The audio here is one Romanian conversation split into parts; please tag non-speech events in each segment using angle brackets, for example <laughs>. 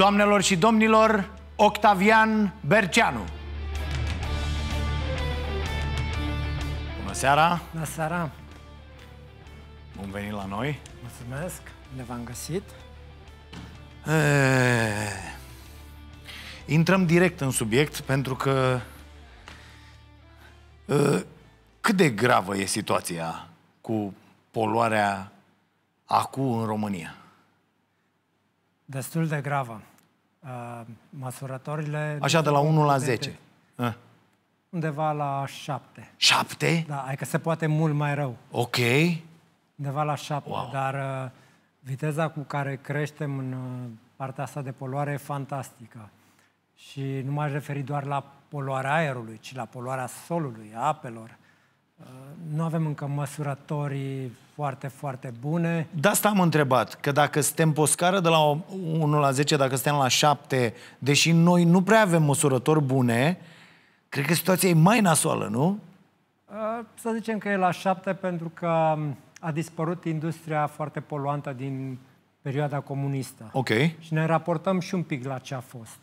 Doamnelor și domnilor, Octavian Berceanu. Bună seara! Bună seara! Bun venit la noi! Mulțumesc! Ne v-am găsit! E... Intrăm direct în subiect pentru că e... cât de gravă e situația cu poluarea acum în România? Destul de gravă măsurătorile... Așa, de la 1 la 10. Ah. Undeva la 7. 7? Da, adică se poate mult mai rău. Ok. Undeva la 7, wow. dar uh, viteza cu care creștem în uh, partea asta de poluare e fantastică. Și nu m-aș referi doar la poluarea aerului, ci la poluarea solului, a apelor, Uh, nu avem încă măsurătorii foarte, foarte bune. De da, asta am întrebat, că dacă suntem pe o scară de la 1 la 10, dacă suntem la 7, deși noi nu prea avem măsurători bune, cred că situația e mai nasoală, nu? Uh, să zicem că e la 7 pentru că um, a dispărut industria foarte poluantă din perioada comunistă. Ok. Și ne raportăm și un pic la ce a fost.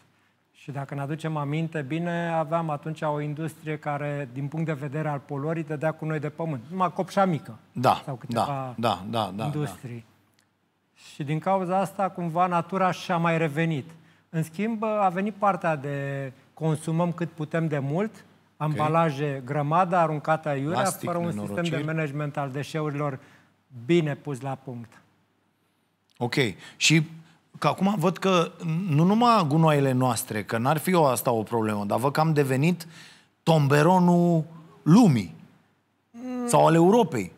Și dacă ne aducem aminte, bine, aveam atunci o industrie care, din punct de vedere al poluării, dădea cu noi de pământ. Numai copșa mică. Da, sau da, câteva da, da, da, da. industrii. Da. Și din cauza asta, cumva, natura și-a mai revenit. În schimb, a venit partea de consumăm cât putem de mult, ambalaje okay. grămadă aruncate aiurea, Plastic, fără un nenorociri. sistem de management al deșeurilor bine pus la punct. Ok. Și Că acum văd că nu numai gunoaiele noastre, că n-ar fi o asta o problemă, dar văd că am devenit tomberonul lumii mm. sau al Europei.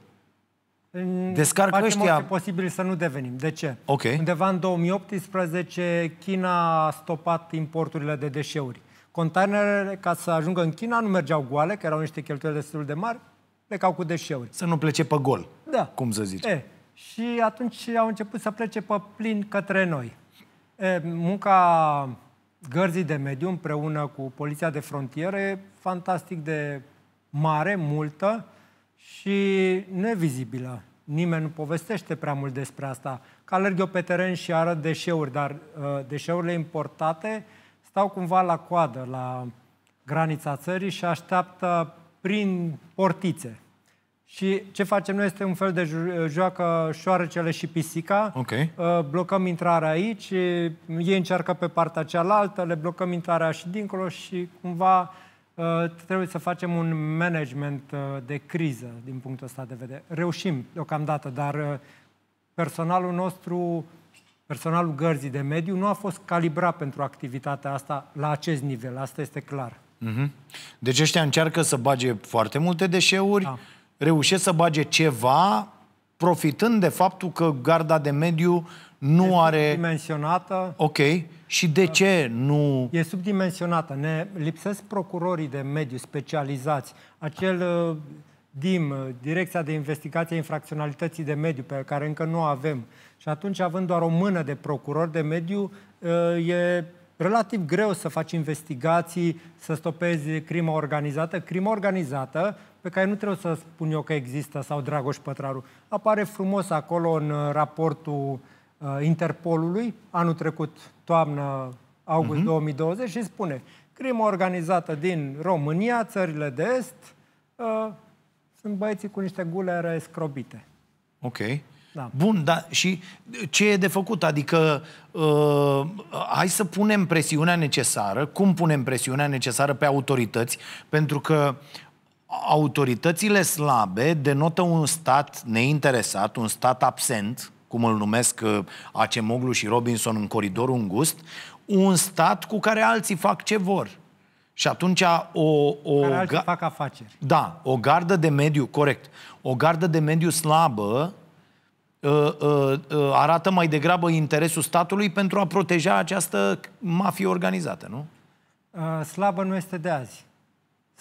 Descarcă Facem ăștia... orice posibil să nu devenim. De ce? Okay. Undeva în 2018 China a stopat importurile de deșeuri. Containerele, ca să ajungă în China, nu mergeau goale, că erau niște cheltuieli destul de mari, plecau cu deșeuri. Să nu plece pe gol, da. cum să zici. E, și atunci au început să plece pe plin către noi. E, munca gărzii de mediu împreună cu poliția de frontieră e fantastic de mare, multă și nevizibilă. Nimeni nu povestește prea mult despre asta. Că alerg eu pe teren și arăt deșeuri, dar deșeurile importate stau cumva la coadă, la granița țării și așteaptă prin portițe. Și ce facem noi este un fel de joacă șoarecele și pisica. Okay. Uh, blocăm intrarea aici, ei încearcă pe partea cealaltă, le blocăm intrarea și dincolo și cumva uh, trebuie să facem un management uh, de criză din punctul ăsta de vedere. Reușim deocamdată, dar personalul nostru, personalul gărzii de mediu, nu a fost calibrat pentru activitatea asta la acest nivel, asta este clar. Mm-hmm. Deci ăștia încearcă să bage foarte multe deșeuri, da reușesc să bage ceva, profitând de faptul că garda de mediu nu este are... Dimensionată. Ok. Și de da. ce nu... E subdimensionată. Ne lipsesc procurorii de mediu specializați. Acel uh, DIM, uh, Direcția de Investigație a Infracționalității de Mediu, pe care încă nu o avem. Și atunci, având doar o mână de procurori de mediu, uh, e relativ greu să faci investigații, să stopezi crima organizată. Crima organizată pe care nu trebuie să spun eu că există, sau Dragoș Pătraru. Apare frumos acolo în uh, raportul uh, Interpolului, anul trecut, toamnă, august mhm. uh-huh. 2020, și spune crimă organizată din România, țările de est, uh, sunt băieții cu niște gulere scrobite. Ok. Da. Bun, dar și ce e de făcut? Adică uh, hai să punem presiunea necesară, cum punem presiunea necesară pe autorități, pentru că autoritățile slabe denotă un stat neinteresat, un stat absent, cum îl numesc uh, Acemoglu și Robinson în coridorul îngust, un stat cu care alții fac ce vor. Și atunci o... o care fac afaceri. Da, o gardă de mediu, corect, o gardă de mediu slabă uh, uh, uh, arată mai degrabă interesul statului pentru a proteja această mafie organizată, nu? Uh, slabă nu este de azi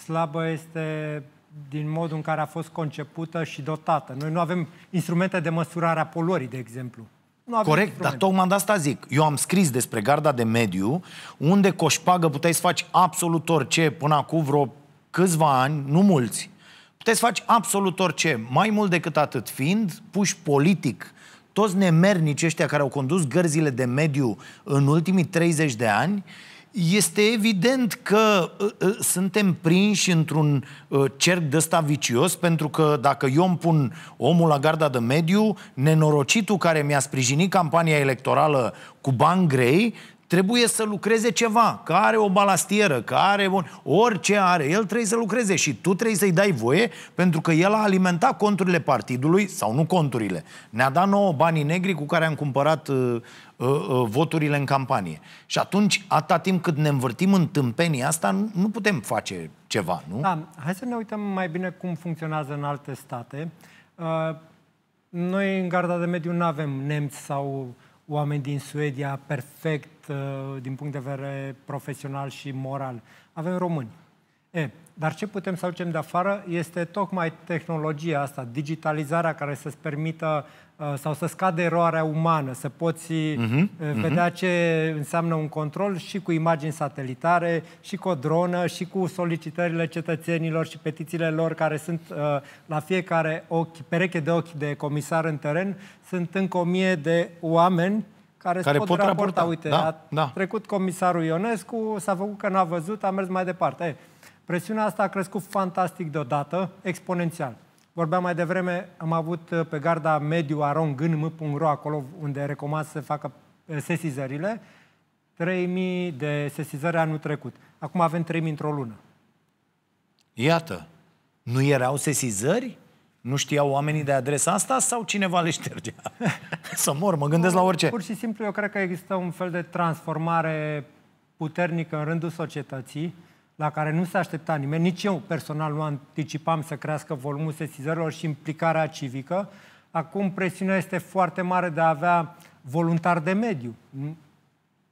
slabă este din modul în care a fost concepută și dotată. Noi nu avem instrumente de măsurare a poluării, de exemplu. Nu avem Corect, instrumente. dar tocmai de asta zic. Eu am scris despre garda de mediu, unde coșpagă puteai să faci absolut orice până acum vreo câțiva ani, nu mulți. Puteai să faci absolut orice. Mai mult decât atât, fiind puși politic toți nemernici ăștia care au condus gărzile de mediu în ultimii 30 de ani, uh, este evident că uh, suntem prinși într-un uh, cerc de ăsta vicios, pentru că dacă eu îmi pun omul la garda de mediu, nenorocitul care mi-a sprijinit campania electorală cu bani grei, trebuie să lucreze ceva, că are o balastieră, că are un, orice are, el trebuie să lucreze și tu trebuie să-i dai voie pentru că el a alimentat conturile partidului, sau nu conturile, ne-a dat nouă banii negri cu care am cumpărat uh, uh, uh, voturile în campanie. Și atunci, atâta timp cât ne învârtim în tâmpenii asta, nu, nu putem face ceva, nu? Da, hai să ne uităm mai bine cum funcționează în alte state. Uh, noi în garda de mediu nu avem nemți sau oameni din Suedia perfect Uh, din punct de vedere profesional și moral. Avem români. E, dar ce putem să aducem de afară este tocmai tehnologia asta, digitalizarea care să-ți permită uh, sau să scadă eroarea umană, să poți uh-huh, vedea uh-huh. ce înseamnă un control și cu imagini satelitare, și cu o dronă, și cu solicitările cetățenilor și petițiile lor care sunt uh, la fiecare ochi, pereche de ochi de comisar în teren, sunt încă o mie de oameni care, care pot, pot raporta. raporta. Uite, da, a da. trecut comisarul Ionescu, s-a făcut că n-a văzut, a mers mai departe. E, presiunea asta a crescut fantastic deodată, exponențial. Vorbeam mai devreme, am avut uh, pe garda mediu arongânm.ro, acolo unde recomand să se facă uh, sesizările, 3.000 de sesizări anul trecut. Acum avem 3.000 într-o lună. Iată, nu erau sesizări? Nu știau oamenii de adresa asta sau cineva le ștergea? <laughs> Să mor, mă gândesc la orice. Pur și simplu, eu cred că există un fel de transformare puternică în rândul societății, la care nu se aștepta nimeni, nici eu personal nu anticipam să crească volumul sesizărilor și implicarea civică. Acum presiunea este foarte mare de a avea voluntar de mediu. Mm.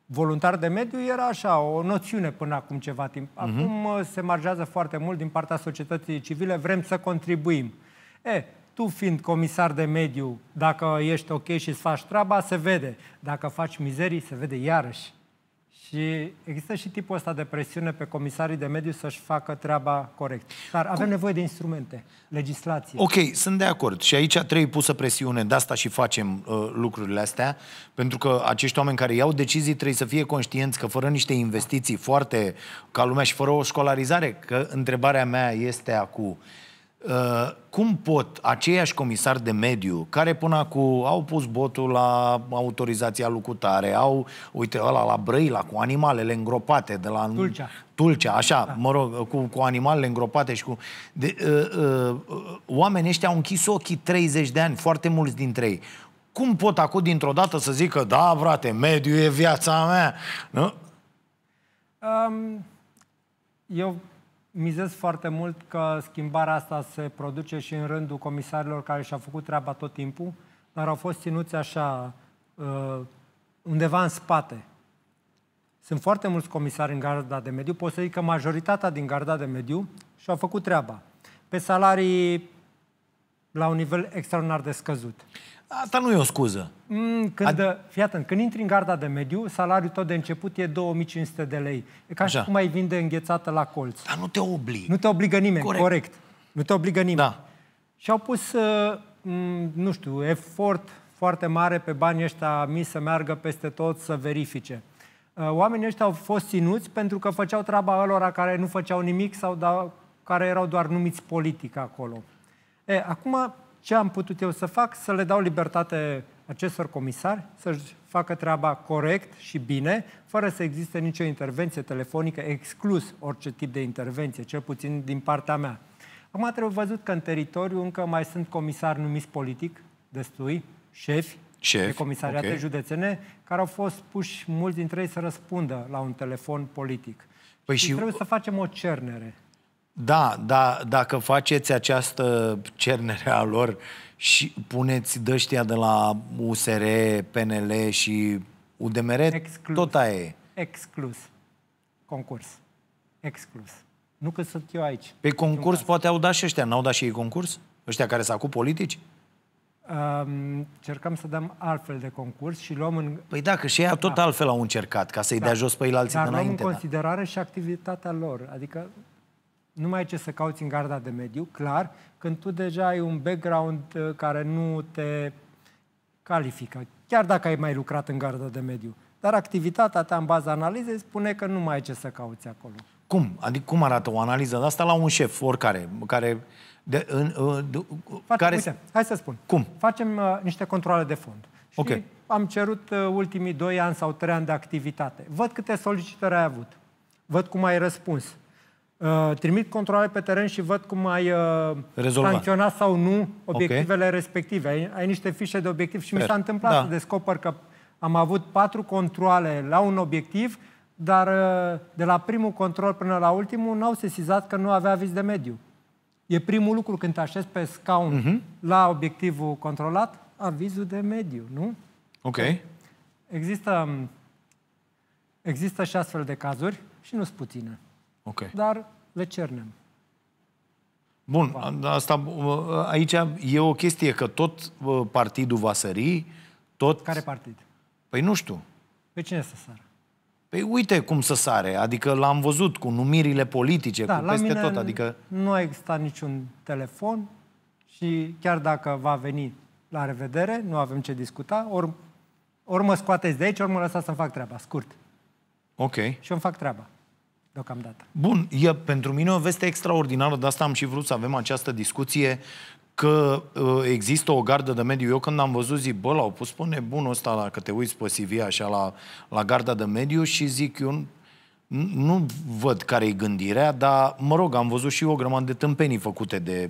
Voluntar de mediu era așa, o noțiune până acum ceva timp. Mhm. Acum uh-huh. se marjează foarte mult din partea societății civile, vrem să contribuim. E, eh, tu fiind comisar de mediu, dacă ești ok și îți faci treaba, se vede. Dacă faci mizerii, se vede iarăși. Și există și tipul ăsta de presiune pe comisarii de mediu să-și facă treaba corect. Dar avem Cu... nevoie de instrumente, legislație. Ok, sunt de acord. Și aici trebuie pusă presiune, de asta și facem uh, lucrurile astea, pentru că acești oameni care iau decizii trebuie să fie conștienți că fără niște investiții foarte ca lumea și fără o școlarizare, că întrebarea mea este acum, Uh, cum pot aceiași comisari de mediu, care până acum au pus botul la autorizația lucutare, au, uite, ăla la Brăila, cu animalele îngropate de la... Tulcea. Tulcea, așa, da. mă rog, uh, cu, cu animalele îngropate și cu... De, uh, uh, uh, oamenii ăștia au închis ochii 30 de ani, foarte mulți dintre ei. Cum pot acum dintr-o dată să zică, da, frate, mediu e viața mea? Nu? Um, eu mizez foarte mult că schimbarea asta se produce și în rândul comisarilor care și-au făcut treaba tot timpul, dar au fost ținuți așa uh, undeva în spate. Sunt foarte mulți comisari în garda de mediu, pot să zic că majoritatea din garda de mediu și-au făcut treaba. Pe salarii la un nivel extraordinar de scăzut. Asta nu e o scuză. Mm, când, Ad... Fii atent, când intri în garda de mediu, salariul tot de început e 2500 de lei. E ca Așa. și cum ai vinde înghețată la colț. Dar nu te obligă. Nu te obligă nimeni, corect. corect. Nu te obligă nimeni. Da. Și au pus, uh, mm, nu știu, efort foarte mare pe banii ăștia mi să meargă peste tot să verifice. Uh, oamenii ăștia au fost ținuți pentru că făceau treaba lor care nu făceau nimic sau da, care erau doar numiți politic acolo. E, acum, ce am putut eu să fac? Să le dau libertate acestor comisari să-și facă treaba corect și bine, fără să existe nicio intervenție telefonică, exclus orice tip de intervenție, cel puțin din partea mea. Acum trebuie văzut că în teritoriu încă mai sunt comisari numiți politic, destui, șefi, Șef, de comisariate okay. județene, care au fost puși mulți dintre ei să răspundă la un telefon politic. Păi și, și trebuie să facem o cernere. Da, dar dacă faceți această cernere a lor și puneți dăștia de la USR, PNL și UDMR, Exclus. tot aia e. Exclus. Concurs. Exclus. Nu că sunt eu aici. Pe concurs poate au dat și ăștia. N-au dat și ei concurs? Ăștia care s-au cu politici? Um, cercăm să dăm altfel de concurs și luăm în... Păi da, că și ei tot da. altfel au încercat, ca să-i da. dea jos pe ei alții Dar înainte. Dar în considerare da. și activitatea lor. Adică nu mai ai ce să cauți în garda de mediu, clar, când tu deja ai un background uh, care nu te califică, chiar dacă ai mai lucrat în garda de mediu. Dar activitatea ta în baza analizei spune că nu mai ai ce să cauți acolo. Cum? Adică cum arată o analiză de asta la un șef, oricare, care... De, în, de, Facem, care... Uite, hai să spun. Cum? Facem uh, niște controle de fond. Și okay. am cerut uh, ultimii doi ani sau trei ani de activitate. Văd câte solicitări ai avut. Văd cum ai răspuns. Uh, trimit controle pe teren și văd cum ai uh, sancționat sau nu obiectivele okay. respective. Ai, ai niște fișe de obiectiv și Sper. mi s-a întâmplat da. să descoper că am avut patru controle la un obiectiv, dar uh, de la primul control până la ultimul n-au sesizat că nu avea aviz de mediu. E primul lucru când te așezi pe scaun uh-huh. la obiectivul controlat, avizul de mediu, nu? Ok. Există, um, există și astfel de cazuri și nu sunt puține. Okay. Dar le cernem. Bun, da, asta, aici e o chestie că tot partidul va sări, tot... Care partid? Păi nu știu. Pe cine să sară? Păi uite cum să sare, adică l-am văzut cu numirile politice, da, cu peste tot, adică... nu a existat niciun telefon și chiar dacă va veni la revedere, nu avem ce discuta, ori, ori mă scoateți de aici, ori mă lăsați să-mi fac treaba, scurt. Ok. Și eu îmi fac treaba deocamdată. Bun, e pentru mine o veste extraordinară, de asta am și vrut să avem această discuție că uh, există o gardă de mediu. Eu când am văzut zic, bă, l-au pus pe nebunul ăsta, la, că te uiți pe CV așa la, la garda de mediu și zic, eu nu văd care-i gândirea, dar, mă rog, am văzut și o grămadă de tâmpenii făcute de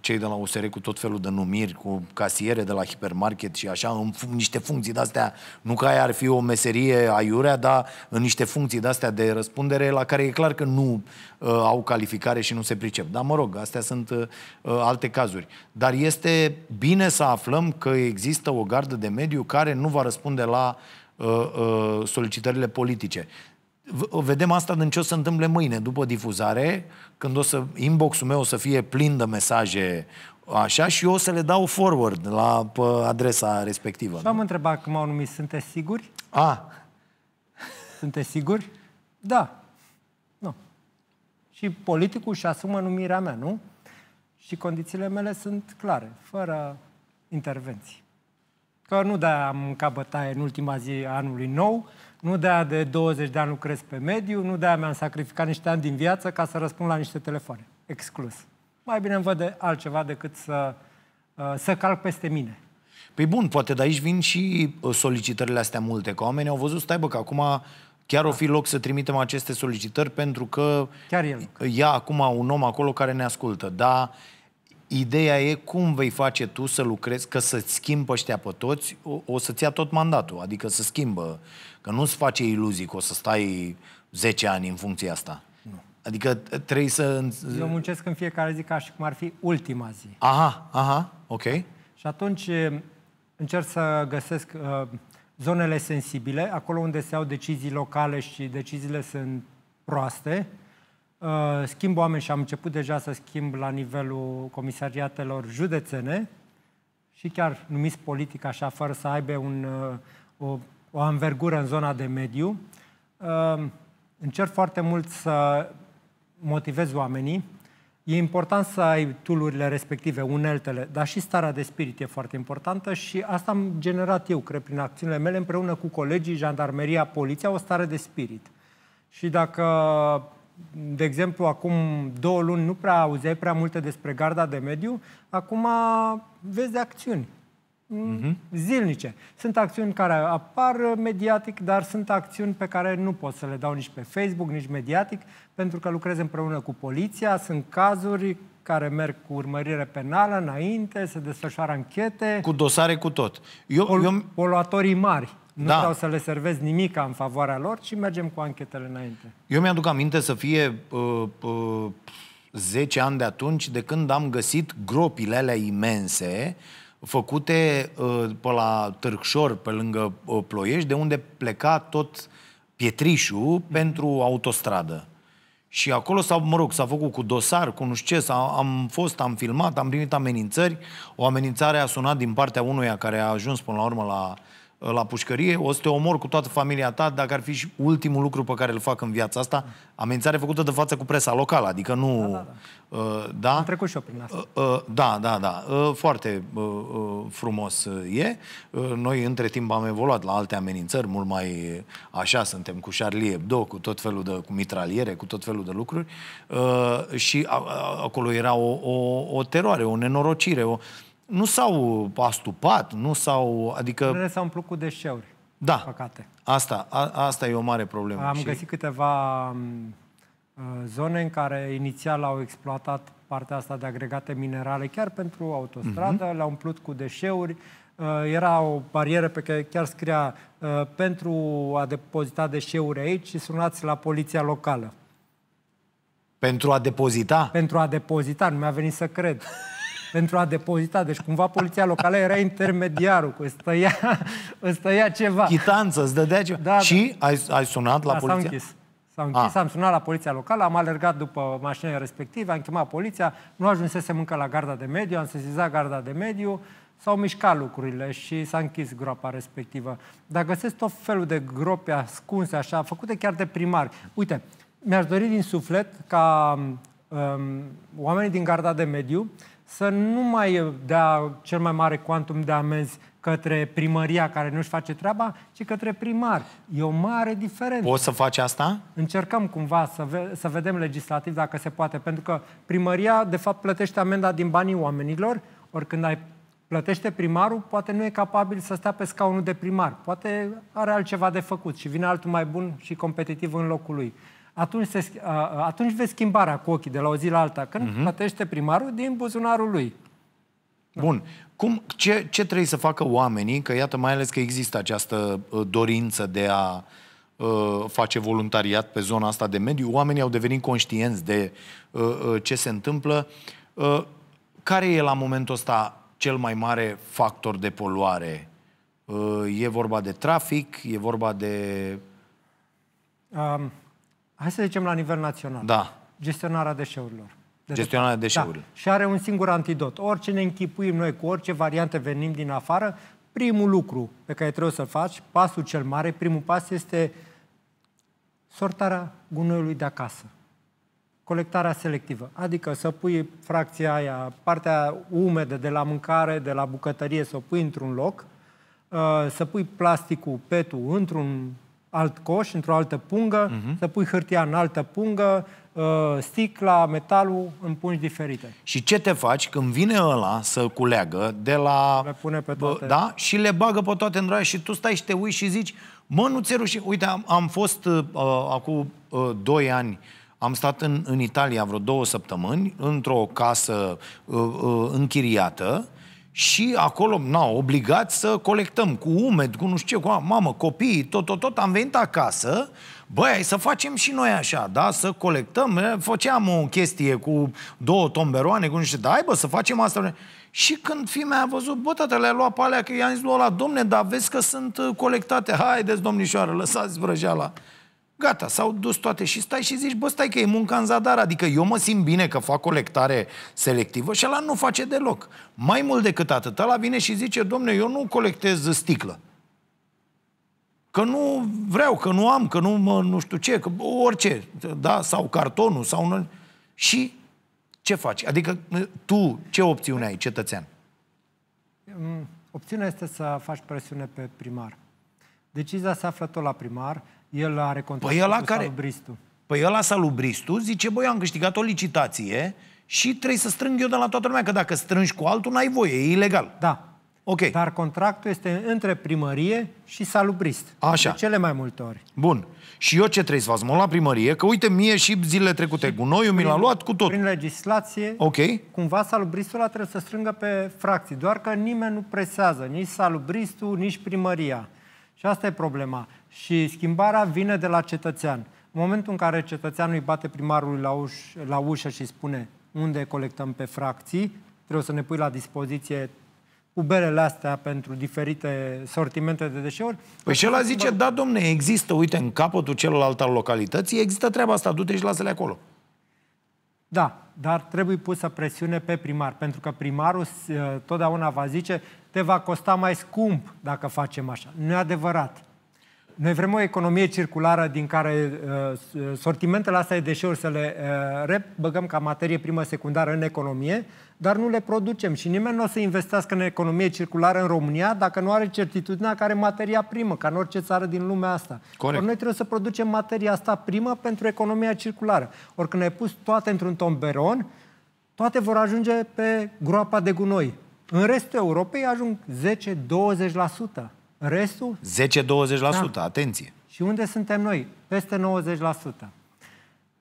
cei de la USR cu tot felul de numiri, cu casiere de la hipermarket și așa, în niște funcții de-astea, nu că aia ar fi o meserie aiurea, dar în niște funcții de-astea de răspundere, la care e clar că nu uh, au calificare și nu se pricep. Dar, mă rog, astea sunt uh, uh alte cazuri. Dar este bine să aflăm că există o gardă de mediu care nu va răspunde la uh, uh, solicitările politice vedem asta din ce o să întâmple mâine, după difuzare, când o să, inbox-ul meu o să fie plin de mesaje așa și eu o să le dau forward la pe adresa respectivă. Și am întrebat cum au numit, sunteți siguri? A. Ah. Sunteți siguri? Da. Nu. Și politicul și asumă numirea mea, nu? Și condițiile mele sunt clare, fără intervenții. Că nu da am ca bătaie în ultima zi a anului nou, nu de-aia de 20 de ani lucrez pe mediu, nu de-aia mi-am sacrificat niște ani din viață ca să răspund la niște telefoane. Exclus. Mai bine îmi văd de altceva decât să, uh, să calc peste mine. Păi bun, poate de aici vin și uh, solicitările astea multe, că oamenii au văzut, stai bă, că acum chiar o fi da. loc să trimitem aceste solicitări pentru că chiar e loc. ia acum un om acolo care ne ascultă. Dar Ideea e cum vei face tu să lucrezi, că să-ți schimbi ăștia pe toți, o, o să-ți ia tot mandatul, adică să schimbă. Că nu-ți face iluzii că o să stai 10 ani în funcția asta. Nu. Adică trebuie să... Eu muncesc în fiecare zi ca și cum ar fi ultima zi. Aha, aha, ok. Și atunci eh, încerc să găsesc uh, zonele sensibile, acolo unde se au decizii locale și deciziile sunt proaste, Uh, schimb oameni și am început deja să schimb la nivelul comisariatelor județene și chiar numiți politic așa, fără să aibă un, uh, o, o anvergură în zona de mediu. Uh, încerc foarte mult să motivez oamenii. E important să ai tulurile respective, uneltele, dar și starea de spirit e foarte importantă și asta am generat eu, cred, prin acțiunile mele, împreună cu colegii, jandarmeria, poliția, o stare de spirit. Și dacă de exemplu, acum două luni nu prea auzeai prea multe despre garda de mediu, acum vezi de acțiuni mm-hmm. zilnice. Sunt acțiuni care apar mediatic, dar sunt acțiuni pe care nu pot să le dau nici pe Facebook, nici mediatic, pentru că lucrez împreună cu poliția, sunt cazuri care merg cu urmărire penală înainte, se desfășoară anchete. Cu dosare cu tot. Eu, pol- eu... Poluatorii mari. Nu da. vreau să le servez nimica în favoarea lor și mergem cu anchetele înainte. Eu mi-aduc aminte să fie uh, uh, 10 ani de atunci, de când am găsit gropile alea imense, făcute uh, pe la Târgșor, pe lângă uh, Ploiești, de unde pleca tot pietrișul mm-hmm. pentru autostradă. Și acolo s-a, mă rog, s-a făcut cu dosar, cu nu știu ce, am fost, am filmat, am primit amenințări. O amenințare a sunat din partea unuia care a ajuns până la urmă la Uh, la pușcărie, o să te omor cu toată familia ta dacă ar fi și ultimul lucru pe care îl fac în viața asta. Amenințare făcută de față cu presa locală, adică nu... Da, da, da. Uh, da? Am trecut și eu prin asta. Uh, uh, da, da, da. Uh, foarte uh, uh frumos uh, e. Uh, noi între timp am evoluat la alte amenințări, mult mai așa suntem cu Charlie Hebdo, cu tot felul de cu mitraliere, cu tot felul de lucruri. Uh, și a, a, acolo era o, o, o teroare, o nenorocire, o... Uh, nu s-au astupat, nu s-au... Adică... Ele s-au umplut cu deșeuri. Da. Păcate. Asta, a, asta e o mare problemă. Am și... găsit câteva mm, uh, zone în care inițial au exploatat partea asta de agregate minerale chiar pentru autostradă, uh-huh. le-au umplut cu deșeuri, uh, era o barieră pe care chiar scria uh, pentru a depozita deșeuri aici și sunați la poliția locală. Pentru a depozita? Pentru a depozita, nu mi-a venit să cred. <laughs> pentru a depozita. Deci cumva poliția locală era intermediarul, cu stăia, stăia ceva. Chitanță, îți dădea ceva. Da, și da. Ai, ai sunat da, la poliția? S-a închis. S-a închis, a. Ah. am sunat la poliția locală, am alergat după mașinile respective, am chemat poliția, nu ajunsese încă la garda de mediu, am sesizat garda de mediu, s-au mișcat lucrurile și s-a închis groapa respectivă. Dar găsesc tot felul de grope ascunse, așa, făcute chiar de primari. Uite, mi-aș dori din suflet ca um, oamenii din garda de mediu să nu mai dea cel mai mare cuantum de amenzi către primăria care nu-și face treaba, ci către primar. E o mare diferență. Poți să faci asta? Încercăm cumva să, ve- să vedem legislativ dacă se poate, pentru că primăria, de fapt, plătește amenda din banii oamenilor, oricând ai plătește primarul, poate nu e capabil să stea pe scaunul de primar, poate are altceva de făcut și vine altul mai bun și competitiv în locul lui atunci, se, atunci vezi schimbarea cu ochii de la o zi la alta, când uh-huh. plătește primarul din buzunarul lui. Da. Bun. Cum, ce, ce trebuie să facă oamenii? Că iată, mai ales că există această uh, dorință de a uh, face voluntariat pe zona asta de mediu, oamenii au devenit conștienți de uh, uh, ce se întâmplă. Uh, care e la momentul ăsta cel mai mare factor de poluare? Uh, e vorba de trafic? E vorba de... Um hai să zicem la nivel național. Da. Gestionarea deșeurilor. De Gestionarea da. deșeurilor. Da. Și are un singur antidot. Orice ne închipuim noi, cu orice variante venim din afară, primul lucru pe care trebuie să-l faci, pasul cel mare, primul pas este sortarea gunoiului de acasă. Colectarea selectivă, adică să pui fracția aia, partea umedă de la mâncare, de la bucătărie, să o pui într-un loc, ă, să pui plasticul, petul într-un alt coș, într-o altă pungă, uh-huh. să pui hârtia în altă pungă, uh, sticla, metalul în pungi diferite. Și ce te faci când vine ăla să culeagă de la... Le pune pe toate. da? Și le bagă pe toate în și tu stai și te uiți și zici mă, nu ți-e rușine. Uite, am, am fost uh, uh acum uh, 2 ani am stat în, în Italia vreo două săptămâni într-o casă uh, uh, închiriată uh, și acolo, na, obligat să colectăm cu umed, cu nu știu ce, cu mamă, copiii, tot, tot, tot, am venit acasă, băi, să facem și noi așa, da, să colectăm, făceam o chestie cu două tomberoane, cu nu știu, da, hai bă, să facem asta. Și când fimea a văzut, bă, tata, le-a luat pe alea, că i-am zis lui ăla, domne, dar vezi că sunt colectate, haideți, domnișoară, lăsați vrăjeala. Gata, s-au dus toate și stai și zici, bă, stai că e munca în zadar, adică eu mă simt bine că fac colectare selectivă și ăla nu face deloc. Mai mult decât atât, ăla vine și zice, domne, eu nu colectez sticlă. Că nu vreau, că nu am, că nu mă, nu știu ce, că orice, da, sau cartonul, sau... Nu... Și ce faci? Adică tu ce opțiune ai, cetățean? Mm, opțiunea este să faci presiune pe primar. Decizia se află tot la primar. El are contractul păi ăla cu care, salubristul. Păi ăla salubristul zice, băi, am câștigat o licitație și trebuie să strâng eu de la toată lumea, că dacă strângi cu altul, n-ai voie, e ilegal. Da. Ok. Dar contractul este între primărie și salubrist. Așa. De cele mai multe ori. Bun. Și eu ce trebuie să fac? Mă la primărie, că uite, mie și zilele trecute și gunoiul mi l-a luat cu tot. Prin legislație, okay. cumva salubristul ăla trebuie să strângă pe fracții, doar că nimeni nu presează, nici salubristul, nici primăria. Și asta e problema. Și schimbarea vine de la cetățean. În momentul în care cetățeanul îi bate primarului la, uș- la ușă și spune unde colectăm pe fracții, trebuie să ne pui la dispoziție uberele astea pentru diferite sortimente de deșeuri. Păi și ăla zice, da, domne, există, uite, în capătul celălalt al localității, există treaba asta, du-te și lasă-le acolo. Da, dar trebuie pusă presiune pe primar, pentru că primarul ă, totdeauna va zice, te va costa mai scump dacă facem așa. Nu e adevărat. Noi vrem o economie circulară din care uh, sortimentele astea de deșeuri să le uh, rebăgăm ca materie primă secundară în economie, dar nu le producem și nimeni nu o să investească în economie circulară în România dacă nu are certitudinea că are materia primă, ca în orice țară din lumea asta. Corect. Ori noi trebuie să producem materia asta primă pentru economia circulară. Ori când ai pus toate într-un tomberon, toate vor ajunge pe groapa de gunoi. În restul Europei ajung 10-20%. Restul? 10-20%, da. atenție. Și unde suntem noi? Peste 90%.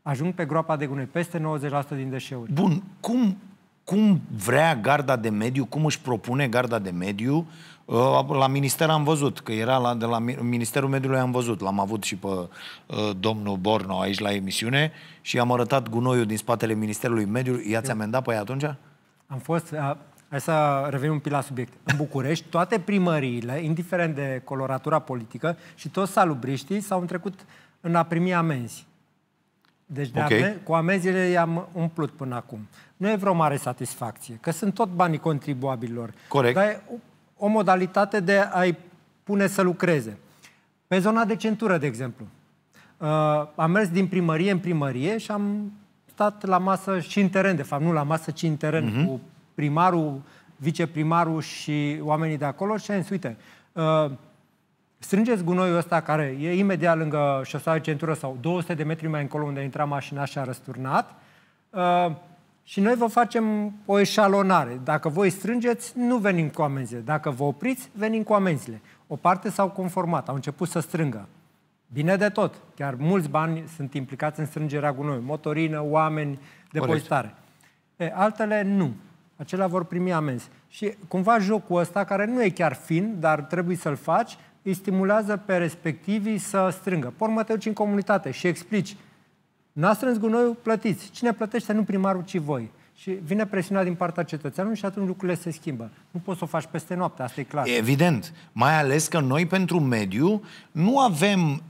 Ajung pe groapa de gunoi, peste 90% din deșeuri. Bun, cum, cum vrea garda de mediu, cum își propune garda de mediu uh, la minister am văzut, că era la, de la Ministerul Mediului am văzut, l-am avut și pe uh, domnul Borno aici la emisiune și am arătat gunoiul din spatele Ministerului Mediului. I-ați amendat pe atunci? Am fost, uh, Hai să revenim un pic la subiect. În București, toate primăriile, indiferent de coloratura politică, și toți salubriștii s-au întrecut în a primi amenzi. Deci de okay. amen, cu amenziile i-am umplut până acum. Nu e vreo mare satisfacție, că sunt tot banii contribuabililor. Corect. Dar e o, o modalitate de a-i pune să lucreze. Pe zona de centură, de exemplu. Uh, am mers din primărie în primărie și am stat la masă și în teren, de fapt, nu la masă, ci în teren uh mhm. -huh. cu primarul, viceprimarul și oamenii de acolo și a zis, uite, uh, strângeți gunoiul ăsta care e imediat lângă șoseaua centură sau 200 de metri mai încolo unde intra mașina și a răsturnat uh, și noi vă facem o eșalonare. Dacă voi strângeți, nu venim cu amenziile. Dacă vă opriți, venim cu amenziile. O parte s-au conformat, au început să strângă. Bine de tot. Chiar mulți bani sunt implicați în strângerea gunoiului. Motorină, oameni, depozitare. altele nu. Acelea vor primi amenzi. Și cumva jocul ăsta, care nu e chiar fin, dar trebuie să-l faci, îi stimulează pe respectivii să strângă. Pormă te duci în comunitate și explici. N-a strâns gunoiul, plătiți. Cine plătește? Nu primarul, ci voi și vine presiunea din partea cetățeanului și atunci lucrurile se schimbă. Nu poți să o faci peste noapte, asta e clar. Evident, mai ales că noi pentru mediu nu avem,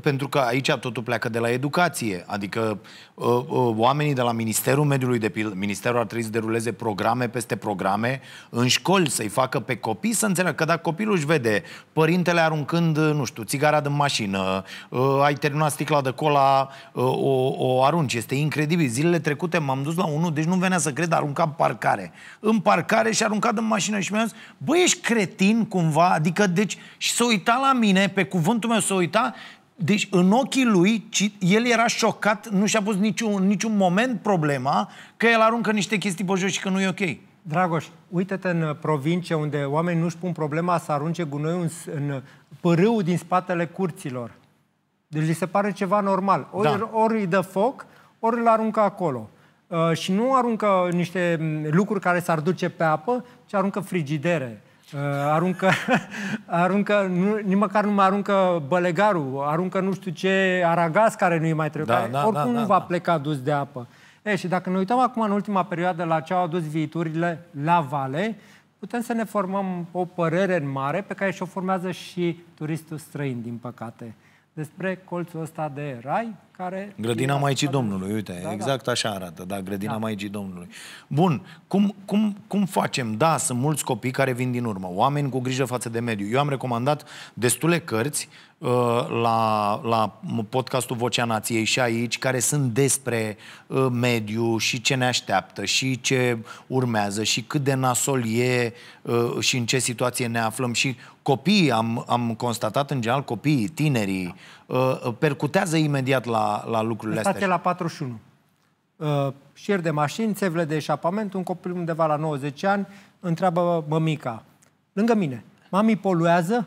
pentru că aici totul pleacă de la educație, adică uh, uh, oamenii de la Ministerul Mediului, de pil, Ministerul ar trebui să deruleze programe peste programe în școli, să-i facă pe copii să înțeleagă că dacă copilul își vede părintele aruncând, uh, nu știu, țigara din mașină, ai terminat sticla de cola, o, o arunci, este incredibil. Zilele trecute m-am dus la unul, deci nu nu-mi venea să cred, arunca în parcare. În parcare și aruncat în mașină și mi-a zis, bă, ești cretin cumva? Adică, deci, și să uita la mine, pe cuvântul meu să uita, deci în ochii lui, el era șocat, nu și-a pus niciun, niciun moment problema că el aruncă niște chestii pe jos și că nu e ok. Dragoș, uite-te în uh, provincie unde oamenii nu-și pun problema să arunce gunoiul în, în uh, pârâul din spatele curților. Deci li se pare ceva normal. Ori, da. ori îi dă foc, ori îl aruncă acolo. Uh, și nu aruncă niște mm, lucruri care s-ar duce pe apă, ci aruncă frigidere. Uh, aruncă, <laughs> aruncă nu, nici măcar nu mai aruncă bălegarul, aruncă nu știu ce aragaz care nu-i mai trebuie, da, care da, oricum da, da, nu va da. pleca dus de apă. E, și dacă ne uităm acum în ultima perioadă la ce au adus viiturile la vale, putem să ne formăm o părere în mare pe care și-o formează și turistul străin, din păcate despre colțul ăsta de rai care... Grădina Maicii Domnului, uite, da, da. exact da. așa arată, da, Grădina da. Maicii Domnului. Bun, cum, cum, cum facem? Da, sunt mulți copii care vin din urmă, oameni cu grijă față de mediu. Eu am recomandat destule cărți uh, Uh, la, la podcastul Vocea Nației și aici, care sunt despre uh, mediu și ce ne așteaptă și ce urmează și cât de nasol e uh, și în ce situație ne aflăm și copiii, am, am constatat în general, copiii, tinerii, da. percutează imediat la, la lucrurile State astea. la 41. Uh, șir de mașini, țevle de eșapament, un copil undeva la 90 ani întreabă mămica, lângă mine, mami poluează?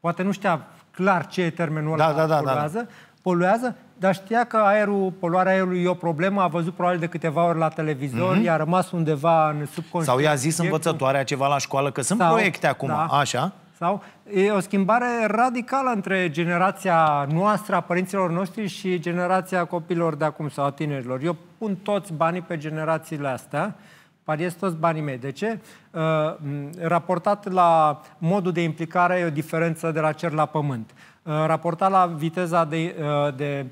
Poate nu știa clar ce e termenul da, ăla da, da, da. poluează, da, poluează, dar știa că aerul, poluarea aerului e o problemă, a văzut probabil de câteva ori la televizor, mm-hmm. i-a rămas undeva în subconștient. Sau i-a zis învățătoarea ceva la școală, că sunt sau, proiecte acum, da, așa? Sau e o schimbare radicală între generația noastră, a părinților noștri și generația copilor de acum sau a tinerilor. Eu pun toți banii pe generațiile astea pariez toți banii mei. De ce? Uh, raportat la modul de implicare e o diferență de la cer la pământ. Uh, raportat la viteza de, uh, de,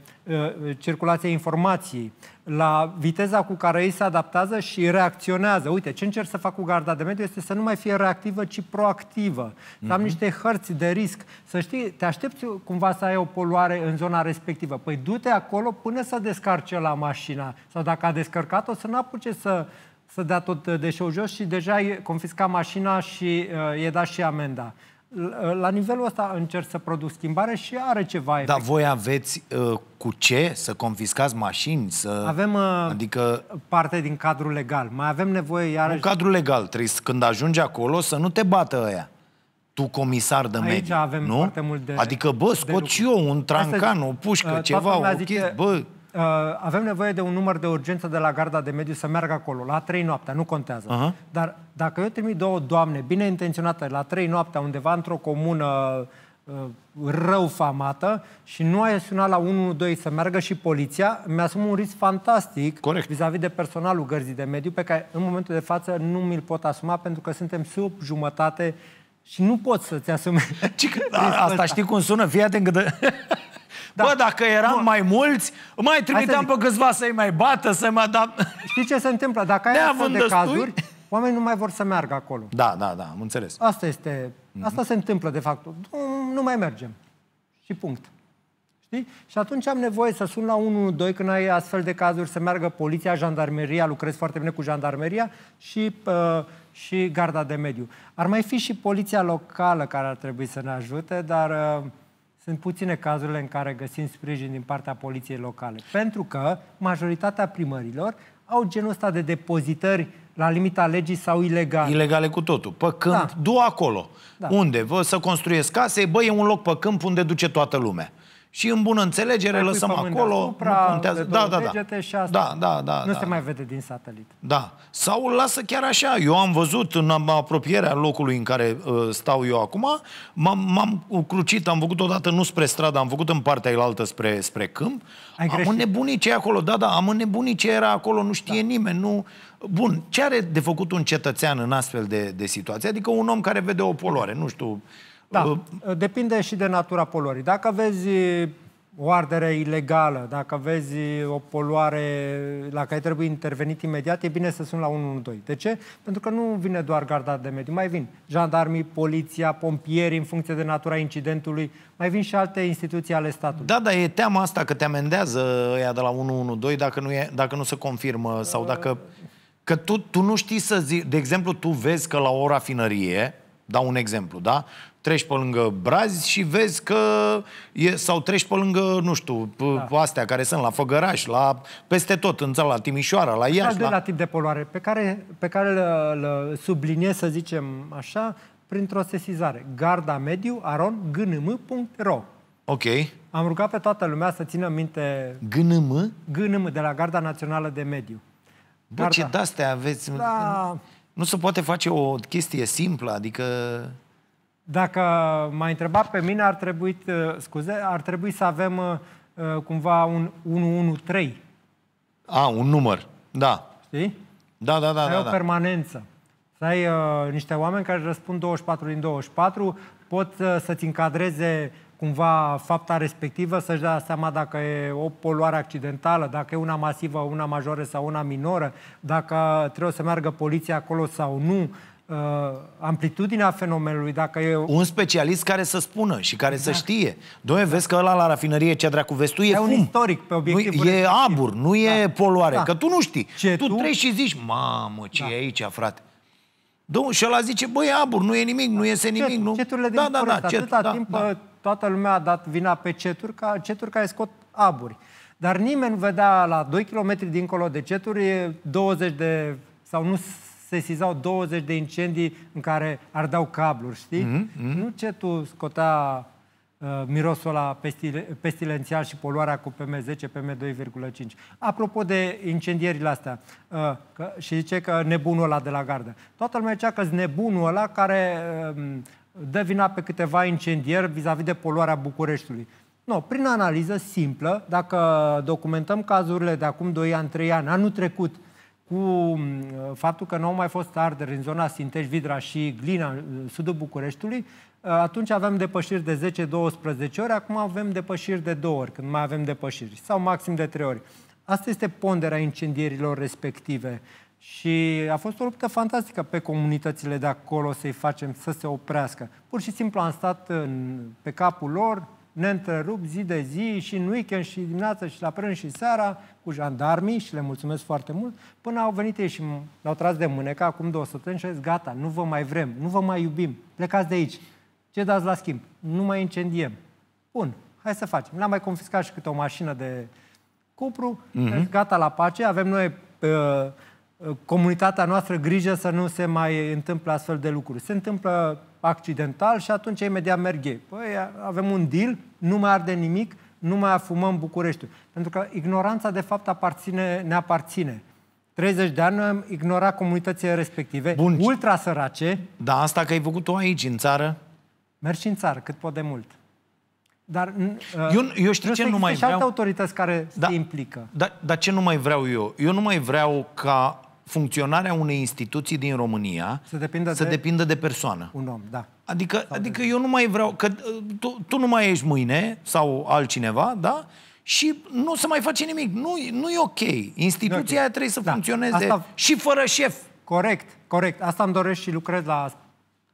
de circulație informației, la viteza cu care ei se adaptează și reacționează. Uite, ce încerc să fac cu garda de mediu este să nu mai fie reactivă, ci proactivă. Mm-hmm. am mhm. niște hărți de risc. Să știi, te aștepți cumva să ai o poluare în zona respectivă. Păi du-te acolo până să descarce la mașina. Sau dacă a descărcat-o, să nu apuce să să dea tot uh, deșeul jos și deja e confiscat mașina și uh, e dat și amenda. Uh, la nivelul ăsta încerc să produc schimbare și are ceva efect. Dar voi aveți uh, cu ce să confiscați mașini? Să... Avem uh, adică... parte din cadrul legal. Mai avem nevoie iarăși... Un cadru legal. Trebuie când ajungi acolo să nu te bată ăia tu comisar de mediu. Aici avem nu? foarte mult de Adică, bă, scot de și eu un trancan, Astăzi, o pușcă, uh, ceva, o chestie, bă uh, avem nevoie de un număr de urgență de la garda de mediu să meargă acolo, la 3 noaptea, nu contează. Uh-huh. Dar dacă eu trimit două doamne bine intenționate la 3 noaptea undeva într-o comună uh, rău famată și nu ai sunat la 112 să meargă și poliția, mi-asum un risc fantastic Corect. vis-a-vis de personalul gărzii de mediu pe care în momentul de față nu mi-l pot asuma pentru că suntem sub jumătate și nu pot să-ți asume. <laughs> asta, știi cum sună? Fii atent de... <laughs> Da. Bă, dacă eram Bun. mai mulți, mai trimiteam pe câțiva să-i mai bată, să-i mai da... <laughs> Știi ce se întâmplă? Dacă ai astfel de cazuri, oamenii nu mai vor să meargă acolo. Da, da, da, am înțeles. Asta este... Mm -hmm. Asta se întâmplă, de fapt. Nu, mm, nu mai mergem. Și punct. Știi? Și atunci am nevoie să sun la 112 când ai astfel de cazuri, să meargă poliția, jandarmeria, lucrez foarte bine cu jandarmeria și, uh, și garda de mediu. Ar mai fi și poliția locală care ar trebui să ne ajute, dar uh, sunt puține cazurile în care găsim sprijin din partea poliției locale. Pentru că majoritatea primărilor au genul ăsta de depozitări la limita legii sau ilegale. Ilegale cu totul. Pe când da. du acolo. Da. Unde? Vă să construiesc case, Băi, e un loc pe câmp unde duce toată lumea și în bună înțelegere lăsăm acolo, asupra, nu contează. Da, da, da. Și asta da, da, da. Nu da. se mai vede din satelit. Da. Sau îl lasă chiar așa. Eu am văzut în apropierea locului în care uh, stau eu acum, m-am crucit, am făcut odată nu spre stradă, am făcut în partea altă spre, spre câmp. Ai am greșit. înnebunit ce acolo, da, da, am înnebunit ce era acolo, nu știe da. nimeni, nu... Bun, ce are de făcut un cetățean în astfel de, de situație? Adică un om care vede o poloare, nu știu, da, uh, depinde și de natura poluării. Dacă vezi uh, o ardere ilegală, dacă vezi uh, o poluare la care trebuie intervenit imediat, e bine să suni la 112. De ce? Pentru că nu vine doar garda de mediu, mai vin jandarmii, poliția, pompieri, în funcție de natura incidentului, mai vin și alte instituții ale statului. Da, dar e teama asta că te amendează ea de la 112 dacă nu, e, dacă nu se confirmă sau dacă... Că tu, tu nu știi să zici... De exemplu, tu vezi că la o rafinărie, dau un exemplu, da? treci pe lângă brazi și vezi că e, sau treci pe lângă, nu știu, da. astea care sunt la Făgăraș, la peste tot în țară, la Timișoara, la Iași. Al doilea la... tip de poluare pe care, pe care le, le subliniez, să zicem așa, printr-o sesizare. Garda mediu aron gnm.ro Ok. Am rugat pe toată lumea să țină minte... GNM? GNM, de la Garda Națională de Mediu. Bă, Garda... ce de-astea aveți... Da. Nu se poate face o chestie simplă, adică... Dacă m-a întrebat pe mine, ar trebui, uh, scuze, ar trebui să avem uh, uh cumva un 113. A, un număr, da. Știi? Da, da, da. Să ai da, o da. permanență. Să ai uh, niște oameni care răspund 24 din 24, pot uh, să-ți încadreze cumva fapta respectivă, să-și dea seama dacă e o poluare accidentală, dacă e una masivă, una majoră sau una minoră, dacă trebuie să meargă poliția acolo sau nu, Uh, amplitudinea fenomenului, dacă e... Un specialist care să spună și care exact. să știe. Doamne, exact. vezi că ăla la rafinărie ce dracu vezi tu e, e fum. un istoric pe obiectivul nu, E respectiv. abur, nu e da. poluare, da. că tu nu știi. Ce tu, tu treci și zici, mamă, ce da. e aici, frate? Domnul și ăla zice, băi, abur, nu e nimic, nu da. iese nimic. Cet, nu... Ceturile da, din da, da, da, cet, Atâta da, timp da. Uh, toată lumea a dat vina pe ceturi, ca ceturi care scot aburi. Dar nimeni nu vedea la 2 km dincolo de ceturi 20 de sau nu sesizau 20 de incendii în care ardeau cabluri, știi? Mm-hmm. Nu tu scotea uh, mirosul la pestile, pestilențial și poluarea cu PM10, PM2,5. Apropo de incendierile astea, uh, că, și zice că nebunul ăla de la gardă. Toată lumea zicea că nebunul ăla care uh, dă vina pe câteva incendieri vis-a-vis de poluarea Bucureștiului. Nu, prin analiză simplă, dacă documentăm cazurile de acum 2 ani, 3 ani, anul trecut, uh, cu mm, faptul că nu au mai fost arderi în zona Sintești, Vidra și Glina, sudul Bucureștiului, ă, atunci aveam depășiri de 10-12 ori, acum avem depășiri de 2 ori, când mai avem depășiri, sau maxim de 3 ori. Asta este ponderea incendierilor respective. Și a fost o luptă fantastică pe comunitățile de acolo să-i facem să se oprească. Pur și simplu am stat în, pe capul lor, întrerup zi de zi și în weekend și dimineața și la prânz și seara cu jandarmii și le mulțumesc foarte mult, până au venit ei și l-au tras de mânecă acum două săptămâni și au zis, gata, nu vă mai vrem, nu vă mai iubim, plecați de aici. Ce dați la schimb? Nu mai incendiem. Bun, hai să facem. l am mai confiscat și câte o mașină de cupru, mm-hmm. gata la pace, avem noi uh, uh, comunitatea noastră grijă să nu se mai întâmple astfel de lucruri. Se întâmplă accidental și atunci imediat merg ei. Păi avem un deal, nu mai arde nimic, nu mai afumăm Bucureștiul. Pentru că ignoranța, de fapt, aparține, ne aparține. 30 de ani noi am ignorat comunitățile respective, Bun. ultra sărace. Da, asta că ai făcut tu aici, în țară? Mergi în țară, cât pot de mult. Dar uh, eu, eu știu ce nu mai și alte autorități care da, se implică. Da, dar da, ce nu mai vreau eu? Eu nu mai vreau ca funcționarea unei instituții din România să depindă, să de, depindă de persoană. Un om, da. Adică, adică de... eu nu mai vreau, că uh, tu, tu nu mai ești mâine sau altcineva, da? și nu se mai face nimic. Nu, nu e ok. Instituția okay. trebuie să da. funcționeze Asta... și fără șef. Corect, corect. Asta îmi doresc și lucrez la